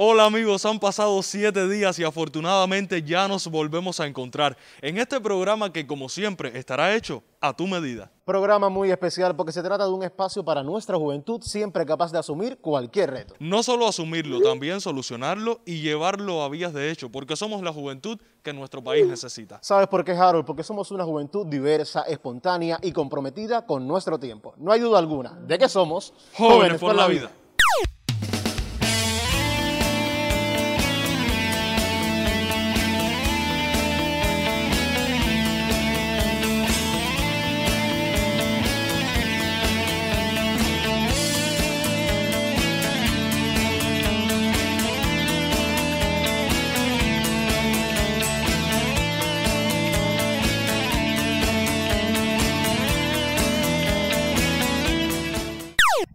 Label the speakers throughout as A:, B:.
A: Hola amigos, han pasado siete días y afortunadamente ya nos volvemos a encontrar en este programa que como siempre estará hecho a tu medida.
B: Programa muy especial porque se trata de un espacio para nuestra juventud siempre capaz de asumir cualquier reto.
A: No solo asumirlo, también solucionarlo y llevarlo a vías de hecho porque somos la juventud que nuestro país necesita.
B: ¿Sabes por qué Harold? Porque somos una juventud diversa, espontánea y comprometida con nuestro tiempo. No hay duda alguna de que somos jóvenes, por, la vida.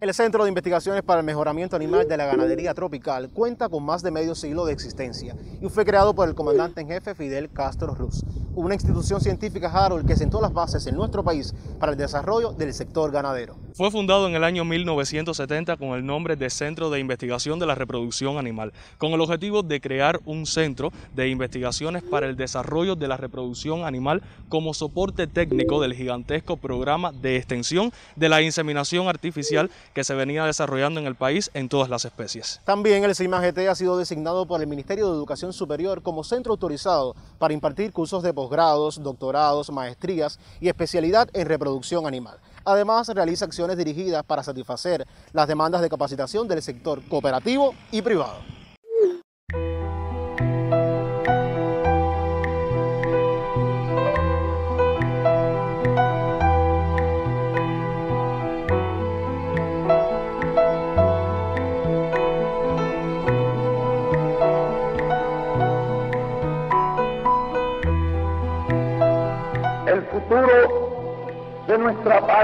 B: El Centro de Investigaciones para el Mejoramiento Animal de la Ganadería Tropical cuenta con más de medio siglo de existencia y fue creado por el comandante en jefe Fidel Castro Ruz, una institución científica Harold que sentó las bases en nuestro país para el desarrollo del sector ganadero.
A: Fue fundado en el año 1970 con el nombre de Centro de Investigación de la Reproducción Animal, con el objetivo de crear un centro de investigaciones para el desarrollo de la reproducción animal como soporte técnico del gigantesco programa de extensión de la inseminación artificial que se venía desarrollando en el país en todas las especies.
B: También el CIMAGT ha sido designado por el Ministerio de Educación Superior como centro autorizado para impartir cursos de posgrados, doctorados, maestrías y especialidad en reproducción animal. Además, realiza acciones dirigidas para satisfacer las demandas de capacitación del sector cooperativo y privado.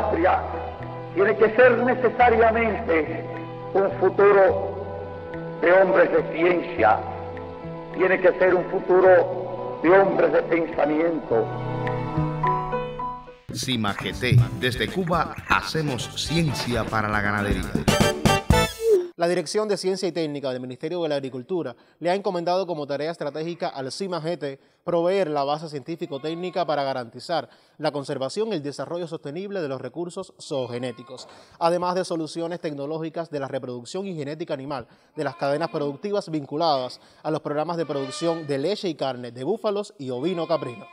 C: patria tiene que ser necesariamente un futuro de hombres
D: de ciencia, tiene que ser un futuro de hombres de pensamiento.
B: Simagete, desde Cuba hacemos
A: ciencia para la ganadería.
B: La Dirección de Ciencia y Técnica del Ministerio de la Agricultura le ha encomendado como tarea estratégica al CIMAGETE proveer la base científico-técnica para garantizar la conservación y el desarrollo sostenible de los recursos zoogenéticos, además de soluciones tecnológicas de la reproducción y genética animal, de las cadenas productivas vinculadas a los programas de producción de leche y carne de búfalos y ovino caprino.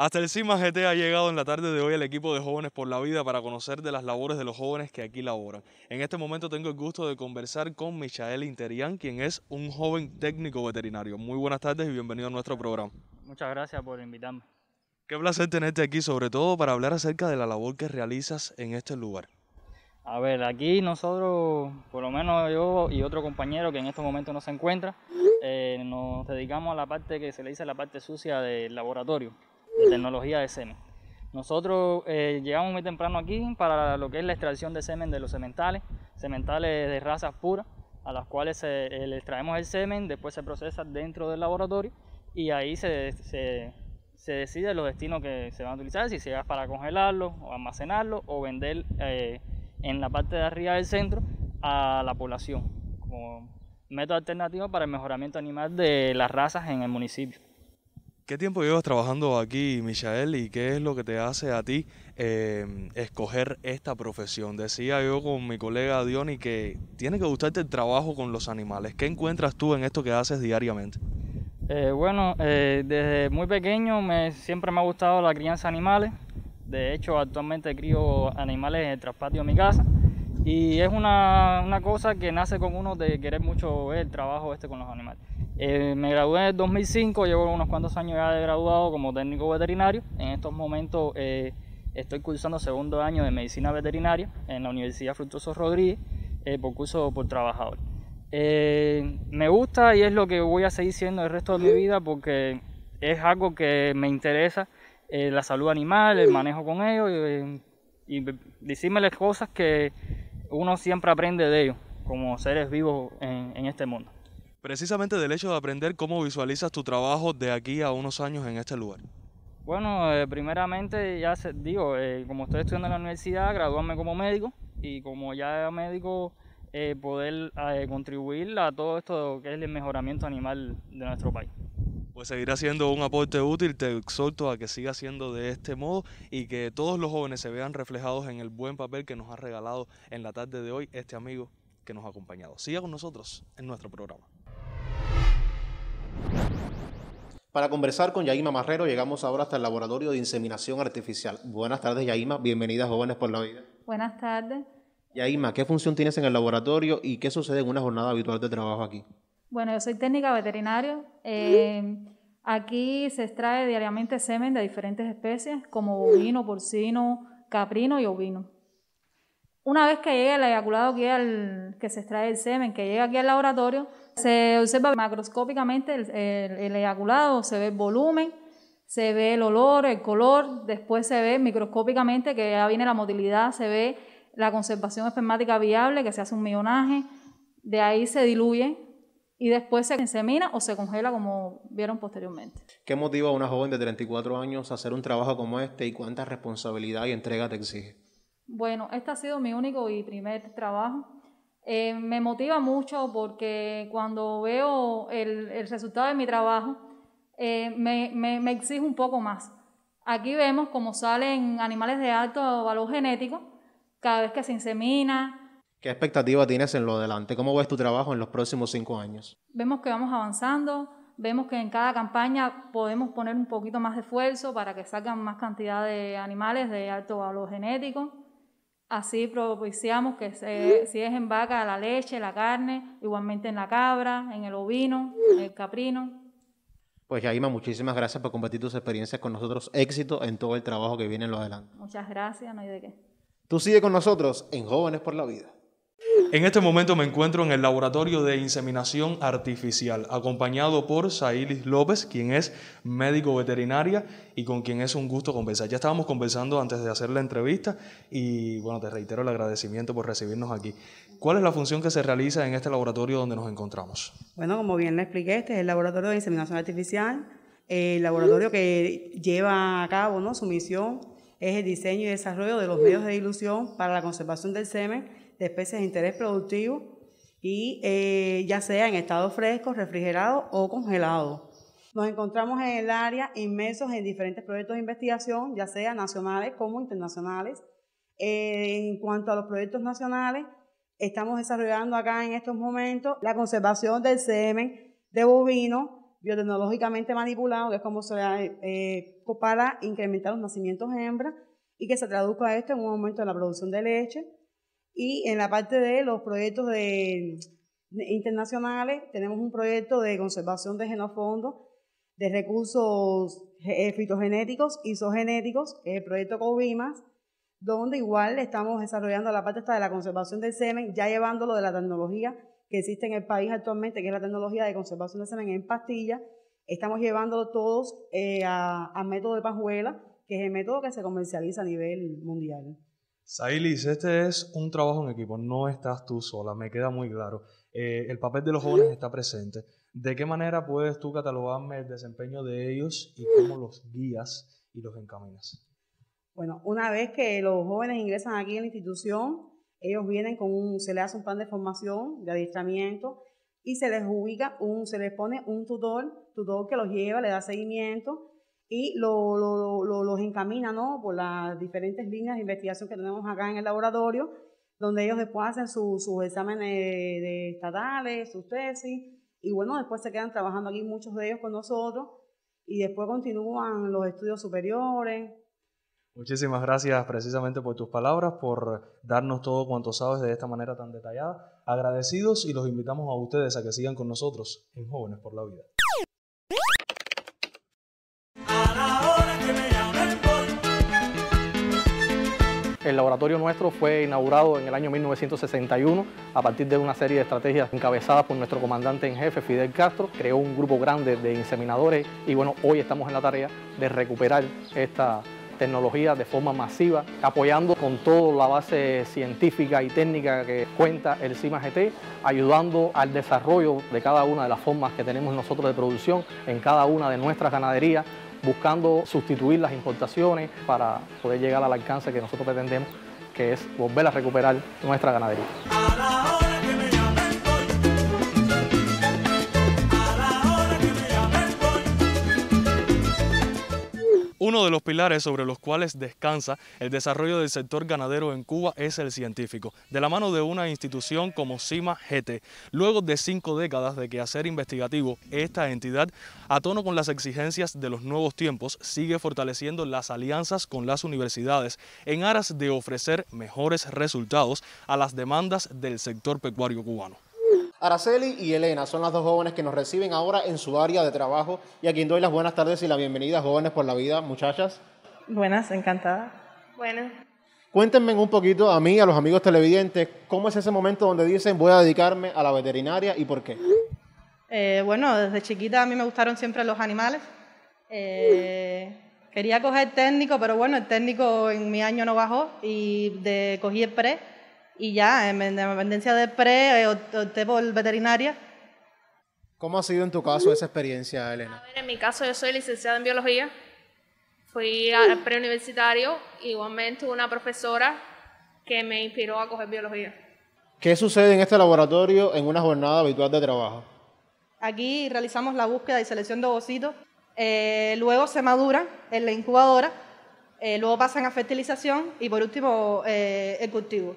A: Hasta el CIMA GT ha llegado en la tarde de hoy el equipo de Jóvenes por la Vida para conocer de las labores de los jóvenes que aquí laboran. En este momento tengo el gusto de conversar con Michael Interian, quien es un joven técnico veterinario. Muy buenas tardes y bienvenido a nuestro programa.
C: Muchas gracias por invitarme.
A: Qué placer tenerte aquí, sobre todo para hablar acerca de la labor que realizas en este lugar.
C: A ver, aquí nosotros, por lo menos yo y otro compañero que en este momento no se encuentra, eh, nos dedicamos a la parte que se le dice la parte sucia del laboratorio tecnología de semen. Nosotros eh, llegamos muy temprano aquí para lo que es la extracción de semen de los sementales, sementales de razas puras, a las cuales le extraemos eh, el semen, después se procesa dentro del laboratorio y ahí se, decide los destinos que se van a utilizar, si se va para congelarlo o almacenarlo o vender eh, en la parte de arriba del centro a la población como método alternativo para el mejoramiento animal de las razas en el municipio.
A: ¿Qué tiempo llevas trabajando aquí, Michael, y qué es lo que te hace a ti em, escoger esta profesión? Decía yo con mi colega Diony que tiene que gustarte el trabajo con los animales. ¿Qué encuentras tú en esto que haces diariamente?
C: Eh, bueno, eh, desde muy pequeño me, siempre me ha gustado la crianza de animales. De hecho, actualmente crío animales en el traspatio de mi casa. Y es una, una cosa que nace con uno de querer mucho el trabajo este con los animales. Eh, me gradué en el 2005, llevo unos cuantos años ya de graduado como técnico veterinario. En estos momentos eh, estoy cursando segundo año de medicina veterinaria en la Universidad Fructuoso Rodríguez eh, por curso por trabajador. me gusta y es lo que voy a seguir siendo el resto de mi vida porque es algo que me interesa, la salud animal, el manejo con ellos y, y decirme las cosas que uno siempre aprende de ellos como seres vivos en este mundo.
A: Precisamente del hecho de aprender cómo visualizas tu trabajo de aquí a unos años en este lugar.
C: Bueno, eh, primeramente ya digo, eh, como estoy estudiando en la universidad, graduarme como médico y como ya médico eh, poder contribuir a todo esto que es el mejoramiento animal de nuestro país. Pues seguirá siendo un aporte
A: útil, te exhorto a que siga siendo de este modo y que todos los jóvenes se vean reflejados en el buen papel que nos ha regalado en la tarde de hoy este amigo que nos ha acompañado. Siga con nosotros en nuestro programa.
B: Para conversar con Yaima Marrero llegamos ahora hasta el Laboratorio de Inseminación Artificial. Buenas tardes Yaima, Bienvenidas, Jóvenes por la Vida.
E: Buenas tardes.
B: Yaima, ¿qué función tienes en el laboratorio y qué sucede en una jornada habitual de trabajo aquí?
E: Bueno, yo soy técnica veterinaria. Mm. Eh, aquí se extrae diariamente semen de diferentes especies como mm. bovino, porcino, caprino y ovino. Una vez que llega el eyaculado que, que se extrae el semen, que llega aquí al laboratorio, se observa macroscópicamente el, eyaculado, se ve el volumen, se ve el olor, el color, después se ve microscópicamente que ya viene la motilidad, se ve la conservación espermática viable, que se hace un millonaje, de ahí se diluye y después se insemina o se congela como vieron posteriormente.
B: ¿Qué motiva a una joven de 34 años a hacer un trabajo como este y cuánta responsabilidad y entrega te exige?
E: Bueno, este ha sido mi único y primer trabajo eh, me motiva mucho porque cuando veo el, resultado de mi trabajo, eh, me, me, exijo un poco más. Aquí vemos cómo salen animales de alto valor genético cada vez que se insemina,
B: ¿Qué expectativa tienes en lo adelante? ¿Cómo ves tu trabajo en los próximos cinco años?
E: Vemos que vamos avanzando, vemos que en cada campaña podemos poner un poquito más de esfuerzo para que salgan más cantidad de animales de alto valor genético. Así propiciamos que se, si es en vaca, la leche, la carne, igualmente en la cabra, en el ovino, en el caprino.
B: Pues Jaima, muchísimas gracias por compartir tus experiencias con nosotros. Éxito en todo el trabajo que viene en lo adelante.
E: Muchas gracias, no hay de qué.
B: Tú sigue con nosotros en Jóvenes por la Vida. En este momento me encuentro en el laboratorio de inseminación
A: artificial, acompañado por Sailis López, quien es médico veterinaria y con quien es un gusto conversar. Ya estábamos conversando antes de hacer la entrevista y bueno, te reitero el agradecimiento por recibirnos aquí. ¿Cuál es la función que se realiza en este laboratorio donde nos encontramos?
F: Bueno, como bien le expliqué, este es el laboratorio de inseminación artificial, el laboratorio que lleva a cabo ¿no? su misión es el diseño y desarrollo de los medios de dilución para la conservación del semen de especies de interés productivo y eh, ya sea en estado fresco, refrigerado o congelado. Nos encontramos en el área inmersos en diferentes proyectos de investigación, ya sea nacionales como internacionales. Eh, en cuanto a los proyectos nacionales, estamos desarrollando acá en estos momentos la conservación del semen de bovino biotecnológicamente manipulado, que es como se eh, para incrementar los nacimientos hembras, y que se traduzca esto en un aumento de la producción de leche y en la parte de los proyectos de, internacionales, tenemos un proyecto de conservación de genofondo de recursos eh, fitogenéticos, isogenéticos, el proyecto COVIMAS, donde igual estamos desarrollando la parte esta de la conservación del semen, ya llevándolo de la tecnología que existe en el país actualmente, que es la tecnología de conservación del semen en pastillas, estamos llevándolo todos eh, a, a método de pajuela, que es el método que se comercializa a nivel mundial.
A: Sailis, este es un trabajo en equipo, no estás tú sola, me queda muy claro. Eh, el papel de los jóvenes está presente. ¿De qué manera puedes tú catalogarme el desempeño de ellos y cómo los guías y los encaminas?
F: Bueno, una vez que los jóvenes ingresan aquí en la institución, ellos vienen con un, se les hace un plan de formación, de adiestramiento, y se les ubica un, se les pone un tutor, tutor que los lleva, le da seguimiento y lo, los encamina ¿no? por las diferentes líneas de investigación que tenemos acá en el laboratorio, donde ellos después hacen sus exámenes de estatales, sus tesis, y bueno, después se quedan trabajando aquí muchos de ellos con nosotros y después continúan los estudios superiores.
A: Muchísimas gracias precisamente por tus palabras, por darnos todo cuanto sabes de esta manera tan detallada. Agradecidos y los invitamos a ustedes a que sigan con nosotros en Jóvenes por la Vida.
D: El laboratorio nuestro fue inaugurado en el año 1961 a partir de una serie de estrategias encabezadas por nuestro comandante en jefe, Fidel Castro. Creó un grupo grande de inseminadores y bueno, hoy estamos en la tarea de recuperar esta tecnología de forma masiva, apoyando con toda la base científica y técnica que cuenta el CIMA ayudando al desarrollo de cada una de las formas que tenemos nosotros de producción en cada una de nuestras ganaderías buscando sustituir las importaciones para poder llegar al alcance que nosotros pretendemos, que es volver a recuperar nuestra ganadería.
A: Uno de los pilares sobre los cuales descansa el desarrollo del sector ganadero en Cuba es el científico, de la mano de una institución como CIMA GT. Luego de cinco décadas de quehacer investigativo, esta entidad, a tono con las exigencias de los nuevos tiempos, sigue fortaleciendo las alianzas con las universidades en aras de ofrecer mejores resultados a las demandas del sector pecuario cubano.
B: Araceli y Elena son las dos jóvenes que nos reciben ahora en su área de trabajo y a quien doy las buenas tardes y la bienvenida, jóvenes por la vida, muchachas.
F: Buenas, encantada. bueno
B: Cuéntenme un poquito a mí, a los amigos televidentes, ¿cómo es ese momento donde dicen voy a dedicarme a la veterinaria y por qué?
F: Eh, bueno, desde chiquita a mí me gustaron siempre los animales. Eh, quería coger técnico, pero bueno, el técnico en mi año no bajó y de, cogí el pre y ya, en dependencia de pre eh, o, por veterinaria.
B: ¿Cómo ha sido en tu caso esa experiencia, Elena?
E: en mi caso yo soy licenciada en biología, fui al mm. preuniversitario, igualmente una profesora que me inspiró a coger biología.
B: ¿Qué sucede en este laboratorio en una jornada habitual de trabajo?
F: Aquí realizamos la búsqueda y selección de ovocitos, eh, luego se maduran en la incubadora, eh, luego pasan a fertilización y por último el cultivo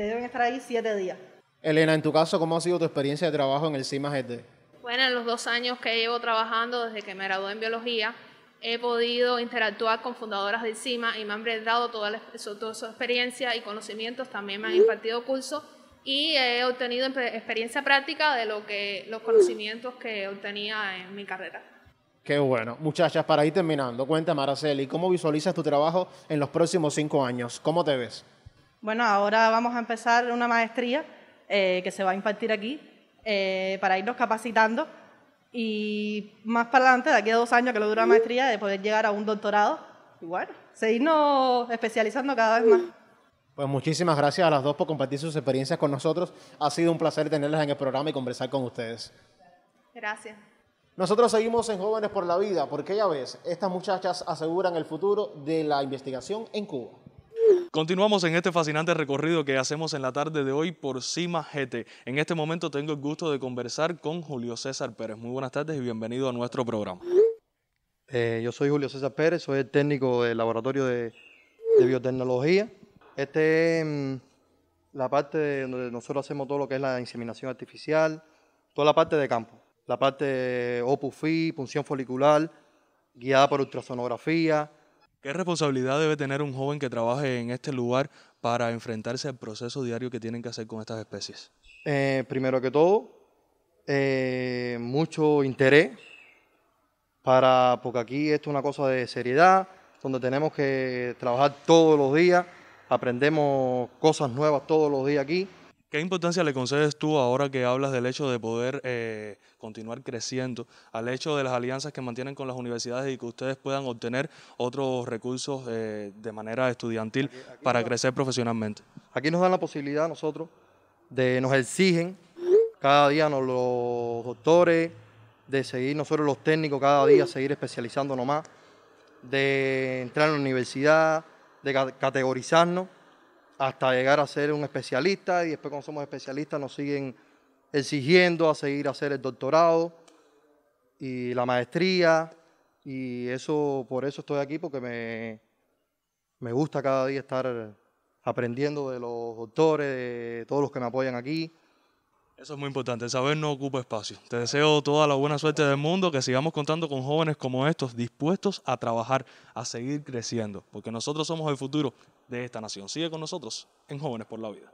E: deben estar ahí siete días.
B: Elena, en tu caso, ¿cómo ha sido tu experiencia de trabajo en el CIMA GT?
E: Bueno, en los dos años que llevo trabajando desde que me gradué en biología, he podido interactuar con fundadoras del CIMA y me han brindado toda, su experiencia y conocimientos, también me han impartido cursos y he obtenido experiencia práctica de lo que los conocimientos que obtenía en mi carrera.
B: Qué bueno. Muchachas, para ir terminando, cuéntame, Araceli, ¿cómo visualizas tu trabajo en los próximos cinco años? ¿Cómo te ves?
F: Bueno, ahora vamos a empezar una maestría eh, que se va a impartir aquí eh, para irnos capacitando y más para adelante, de aquí a dos años que lo dura la maestría, de poder llegar a un doctorado y bueno, seguirnos especializando cada vez más.
B: Pues muchísimas gracias a las dos por compartir sus experiencias con nosotros. Ha sido un placer tenerlas en el programa y conversar con ustedes. Gracias. Nosotros seguimos en Jóvenes por la Vida, porque ya ves, estas muchachas aseguran el futuro de la investigación en Cuba.
A: Continuamos en este fascinante recorrido que hacemos en la tarde de hoy por Cima GT. En este momento tengo el gusto de conversar con Julio César Pérez. Muy buenas tardes y bienvenido a nuestro programa.
D: Eh, yo soy Julio César Pérez, soy el técnico del laboratorio de, biotecnología. Este es mm, la parte donde nosotros hacemos todo lo que es la inseminación artificial, toda la parte de campo, la parte OPUFI, punción folicular, guiada por ultrasonografía, ¿Qué
A: responsabilidad debe tener un joven que trabaje en este lugar para enfrentarse al proceso
D: diario que tienen que hacer con estas especies? Eh, primero que todo, eh, mucho interés, para, porque aquí esto es una cosa de seriedad, donde tenemos que trabajar todos los días, aprendemos cosas nuevas todos los días aquí.
A: ¿Qué importancia le concedes tú ahora que hablas del hecho de poder eh, continuar creciendo, al hecho de las alianzas que mantienen con las universidades y que ustedes puedan obtener
D: otros recursos eh, de manera estudiantil para crecer profesionalmente? Aquí nos dan la posibilidad a nosotros de, nos exigen cada día los doctores, de seguir nosotros los técnicos cada día, seguir especializándonos más, de entrar a la universidad, de categorizarnos hasta llegar a ser un especialista y después cuando somos especialistas nos siguen exigiendo a seguir a hacer el doctorado y la maestría y eso por eso estoy aquí porque me, me gusta cada día estar aprendiendo de los doctores, de todos los que me apoyan aquí. Eso es muy importante, el saber no ocupa espacio.
A: Te deseo toda la buena suerte del mundo, que sigamos contando con jóvenes como estos, dispuestos a trabajar, a seguir creciendo, porque nosotros somos el futuro de esta nación. Sigue con nosotros en Jóvenes por la Vida.